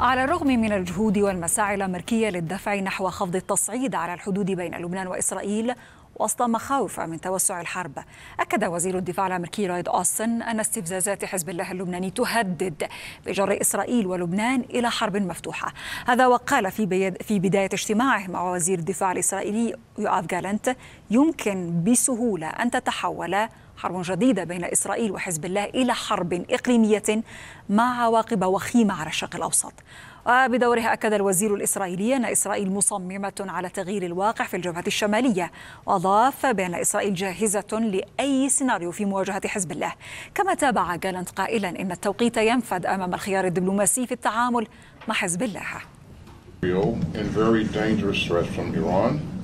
على الرغم من الجهود والمساعي الأمريكية للدفع نحو خفض التصعيد على الحدود بين لبنان وإسرائيل وسط مخاوف من توسع الحرب أكد وزير الدفاع الأمريكي رايد أوستن أن استفزازات حزب الله اللبناني تهدد بجر إسرائيل ولبنان إلى حرب مفتوحة هذا وقال في, في بداية اجتماعه مع وزير الدفاع الإسرائيلي يؤاف جالنت يمكن بسهولة أن تتحول حرب جديدة بين إسرائيل وحزب الله إلى حرب إقليمية مع عواقب وخيمة على الشرق الأوسط وبدورها أكد الوزير الإسرائيلي أن إسرائيل مصممة على تغيير الواقع في الجبهة الشمالية وأضاف بأن إسرائيل جاهزة لأي سيناريو في مواجهة حزب الله كما تابع جالنت قائلا إن التوقيت ينفذ أمام الخيار الدبلوماسي في التعامل مع حزب الله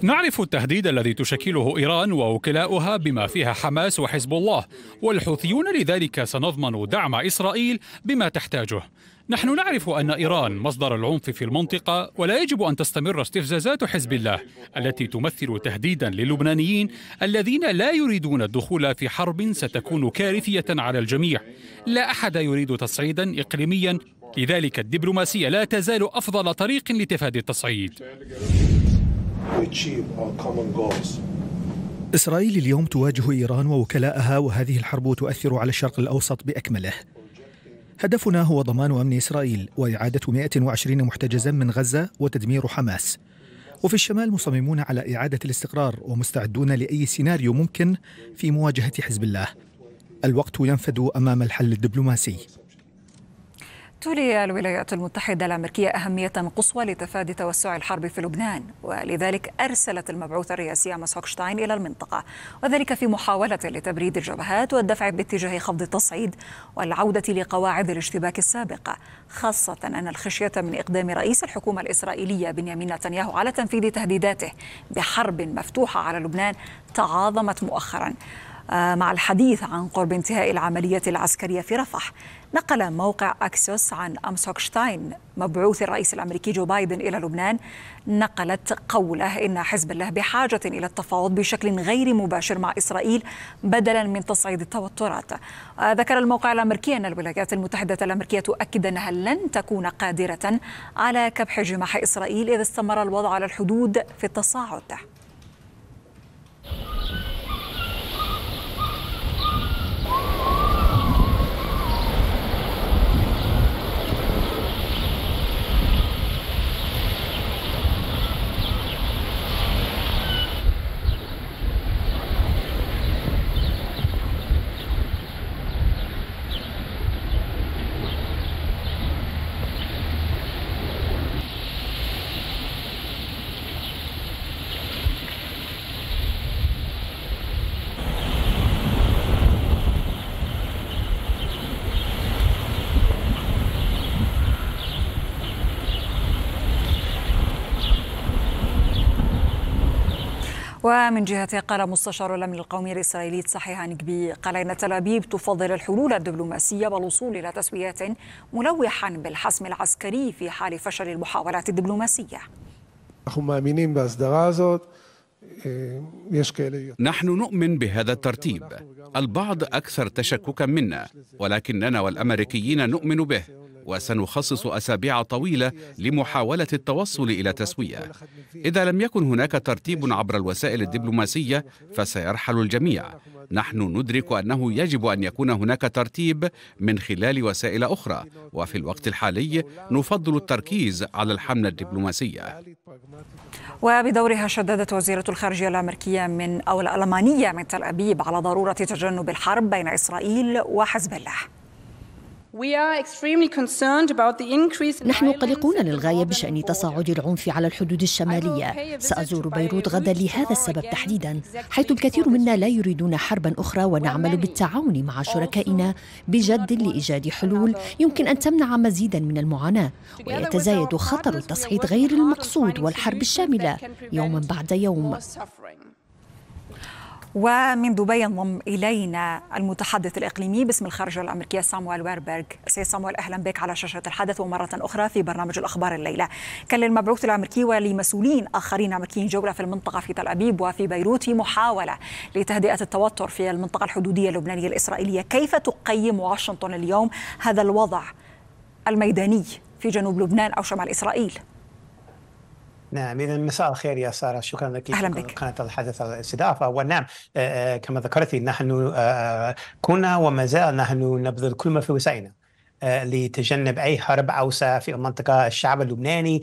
نعرف التهديد الذي تشكله إيران ووكلاؤها بما فيها حماس وحزب الله والحوثيون لذلك سنضمن دعم إسرائيل بما تحتاجه نحن نعرف أن إيران مصدر العنف في المنطقة ولا يجب أن تستمر استفزازات حزب الله التي تمثل تهديدا للبنانيين الذين لا يريدون الدخول في حرب ستكون كارثية على الجميع لا أحد يريد تصعيدا إقليميا لذلك الدبلوماسية لا تزال أفضل طريق لتفادي التصعيد إسرائيل اليوم تواجه إيران ووكلاءها وهذه الحرب تؤثر على الشرق الأوسط بأكمله هدفنا هو ضمان أمن إسرائيل وإعادة 120 محتجزا من غزة وتدمير حماس وفي الشمال مصممون على إعادة الاستقرار ومستعدون لأي سيناريو ممكن في مواجهة حزب الله الوقت ينفذ أمام الحل الدبلوماسي تولي الولايات المتحدة الأمريكية أهمية قصوى لتفادي توسع الحرب في لبنان ولذلك أرسلت المبعوث الرئاسي أمس هوكشتاين إلى المنطقة وذلك في محاولة لتبريد الجبهات والدفع باتجاه خفض التصعيد والعودة لقواعد الاشتباك السابقة خاصة أن الخشية من إقدام رئيس الحكومة الإسرائيلية بنيامين نتنياهو على تنفيذ تهديداته بحرب مفتوحة على لبنان تعاظمت مؤخرا آه، مع الحديث عن قرب انتهاء العملية العسكرية في رفح نقل موقع أكسوس عن أمسوكشتاين مبعوث الرئيس الأمريكي جو بايدن إلى لبنان نقلت قوله إن حزب الله بحاجة إلى التفاوض بشكل غير مباشر مع إسرائيل بدلا من تصعيد التوترات آه، ذكر الموقع الأمريكي أن الولايات المتحدة الأمريكية تؤكد أنها لن تكون قادرة على كبح جماح إسرائيل إذا استمر الوضع على الحدود في التصاعد ومن جهته قال مستشار الامن القومي الاسرائيلي صحيح نجبي قال ان تل ابيب تفضل الحلول الدبلوماسيه والوصول الى تسويات ملوحا بالحسم العسكري في حال فشل المحاولات الدبلوماسيه. إيه، نحن نؤمن بهذا الترتيب البعض اكثر تشككا منا ولكننا والامريكيين نؤمن به وسنخصص أسابيع طويلة لمحاولة التوصل إلى تسوية إذا لم يكن هناك ترتيب عبر الوسائل الدبلوماسية فسيرحل الجميع نحن ندرك أنه يجب أن يكون هناك ترتيب من خلال وسائل أخرى وفي الوقت الحالي نفضل التركيز على الحملة الدبلوماسية وبدورها شددت وزيرة الخارجية الأمريكية من أو الألمانية من تل أبيب على ضرورة تجنب الحرب بين إسرائيل وحزب الله نحن قلقون للغاية بشأن تصاعد العنف على الحدود الشمالية سأزور بيروت غدا لهذا السبب تحديدا حيث الكثير منا لا يريدون حربا أخرى ونعمل بالتعاون مع شركائنا بجد لإيجاد حلول يمكن أن تمنع مزيدا من المعاناة ويتزايد خطر التصعيد غير المقصود والحرب الشاملة يوما بعد يوم ومن دبي ينضم إلينا المتحدث الإقليمي باسم الخارجية الأمريكية سامويل ويربرغ سي سامويل أهلا بك على شاشة الحدث ومرة أخرى في برنامج الأخبار الليلة كان للمبعوث الأمريكي ولمسؤولين آخرين أمريكيين جولة في المنطقة في تل أبيب وفي بيروت محاولة لتهدئة التوتر في المنطقة الحدودية اللبنانية الإسرائيلية كيف تقيم واشنطن اليوم هذا الوضع الميداني في جنوب لبنان أو شمال إسرائيل؟ نعم اذا مساء الخير يا ساره شكرا لك اهلا بك قناه الحدث الاستضافه ونعم آه، آه، كما ذكرت نحن آه، كنا وما زال نحن نبذل كل ما في وسعنا لتجنب اي حرب اوسع في المنطقه الشعب اللبناني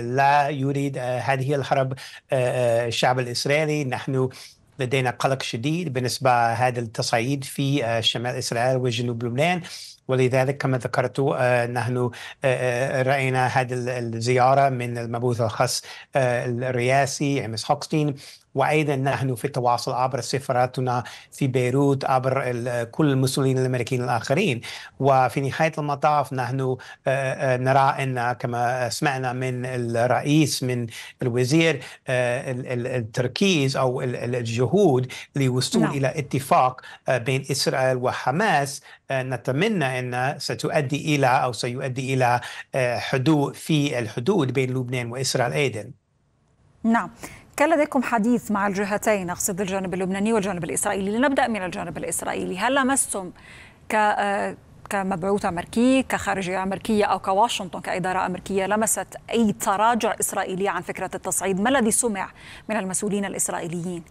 لا يريد هذه الحرب الشعب الاسرائيلي نحن لدينا قلق شديد بالنسبة هذا التصعيد في آه، شمال إسرائيل وجنوب لبنان ولذلك كما ذكرت آه، نحن آه، رأينا هذه الزيارة من المبعوث الخاص الرئاسي عمس هوكستين وايضا نحن في التواصل عبر سفاراتنا في بيروت عبر كل المسؤولين الامريكيين الاخرين وفي نهايه المطاف نحن آه، آه، نرى ان كما سمعنا من الرئيس من الوزير آه، التركيز او الجهود للوصول نعم. الى اتفاق بين اسرائيل وحماس نتمنى ان ستؤدي الى او سيؤدي الى حدود في الحدود بين لبنان واسرائيل ايضا نعم كان لديكم حديث مع الجهتين اقصد الجانب اللبناني والجانب الاسرائيلي لنبدا من الجانب الاسرائيلي هل لمستم ك آه، كمبعوث امريكي كخارجيه امريكيه او كواشنطن كاداره امريكيه لمست اي تراجع اسرائيلي عن فكره التصعيد ما الذي سمع من المسؤولين الاسرائيليين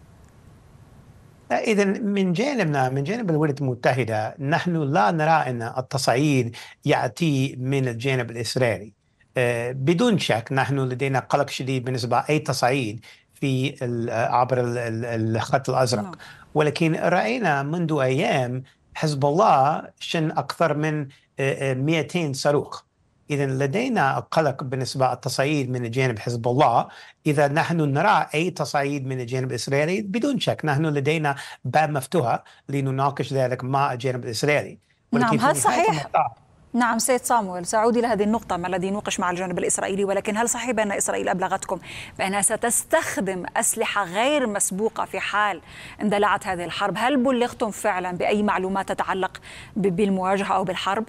آه، إذا من جانبنا من جانب الولايات المتحدة نحن لا نرى أن التصعيد يأتي من الجانب الإسرائيلي آه، بدون شك نحن لدينا قلق شديد بالنسبة أي تصعيد في عبر الخط الازرق نعم. ولكن راينا منذ ايام حزب الله شن اكثر من 200 آه، آه، صاروخ إذا لدينا قلق بالنسبة للتصعيد من جانب حزب الله إذا نحن نرى أي تصعيد من الجانب الإسرائيلي بدون شك نحن لدينا باب مفتوحة لنناقش ذلك مع الجانب الإسرائيلي نعم هل صحيح؟ نعم سيد صامويل سأعود إلى هذه النقطة ما الذي نوقش مع الجانب الإسرائيلي ولكن هل صحيح بأن إسرائيل أبلغتكم بأنها ستستخدم أسلحة غير مسبوقة في حال اندلعت هذه الحرب هل بلغتم فعلا بأي معلومات تتعلق بالمواجهة أو بالحرب؟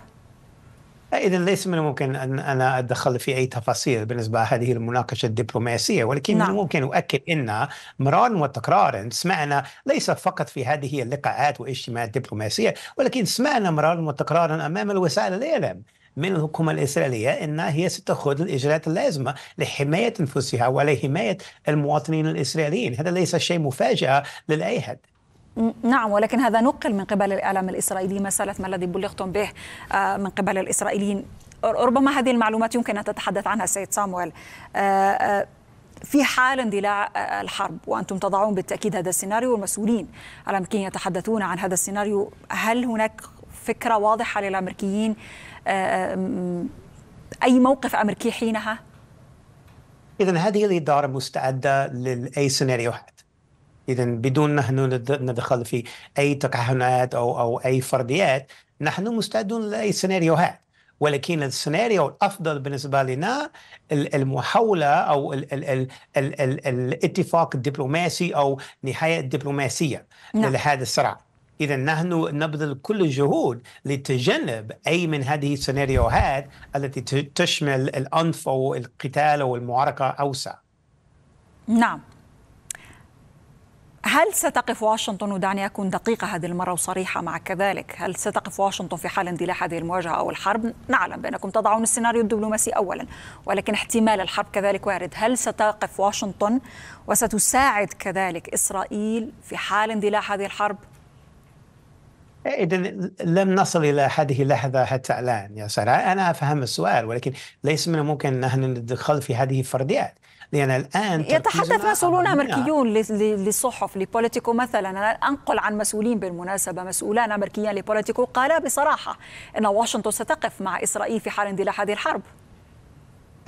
إذا ليس من الممكن أن أنا أدخل في أي تفاصيل بالنسبة لهذه المناقشة الدبلوماسية ولكن نعم. ممكن أؤكد أن مرارا وتكرارا سمعنا ليس فقط في هذه اللقاءات والاجتماعات الدبلوماسية ولكن سمعنا مرارا وتكرارا أمام الوسائل الإعلام من الحكومة الإسرائيلية أنها هي ستأخذ الإجراءات اللازمة لحماية أنفسها ولحماية المواطنين الإسرائيليين هذا ليس شيء مفاجأة للأي حد نعم ولكن هذا نقل من قبل الاعلام الاسرائيلي مساله ما الذي بلغتم به آه، من قبل الاسرائيليين ربما هذه المعلومات يمكن ان تتحدث عنها سيد صامويل آه، آه، في حال اندلاع الحرب وانتم تضعون بالتاكيد هذا السيناريو والمسؤولين الامريكيين يتحدثون عن هذا السيناريو هل هناك فكره واضحه للامريكيين اي موقف امريكي حينها؟ اذا هذه الاداره مستعده لاي سيناريو اذا بدون نحن ندخل في اي تكهنات او او اي فرديات نحن مستعدون لاي سيناريوهات ولكن السيناريو الافضل بالنسبه لنا المحاوله او ال ال ال ال ال الاتفاق الدبلوماسي او نهايه الدبلوماسيه نعم. لهذا الصراع اذا نحن نبذل كل الجهود لتجنب اي من هذه السيناريوهات التي تشمل الانف او القتال او المعركه اوسع نعم هل ستقف واشنطن ودعني أكون دقيقة هذه المرة وصريحة معك كذلك هل ستقف واشنطن في حال اندلاع هذه المواجهة أو الحرب نعلم بأنكم تضعون السيناريو الدبلوماسي أولا ولكن احتمال الحرب كذلك وارد هل ستقف واشنطن وستساعد كذلك إسرائيل في حال اندلاع هذه الحرب إذا لم نصل إلى هذه اللحظة حتى الآن يا سارة أنا أفهم السؤال ولكن ليس من الممكن أن نحن ندخل في هذه الفرديات لأن يعني الآن يتحدث مسؤولون أمريكيون للصحف لبوليتيكو مثلا أنا أنقل عن مسؤولين بالمناسبة مسؤولان أمريكيان لبوليتيكو قالا بصراحة أن واشنطن ستقف مع إسرائيل في حال اندلاع هذه الحرب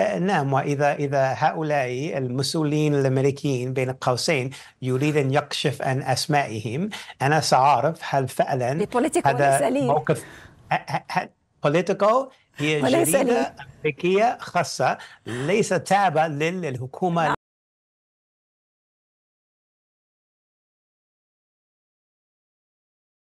أه، نعم واذا اذا هؤلاء المسؤولين الامريكيين بين قوسين يريد ان يكشف عن اسمائهم انا ساعرف هل فعلا هذا موقف بوليتيكو أه، أه، هي جريدة أمريكية خاصة ليست تابعة للحكومة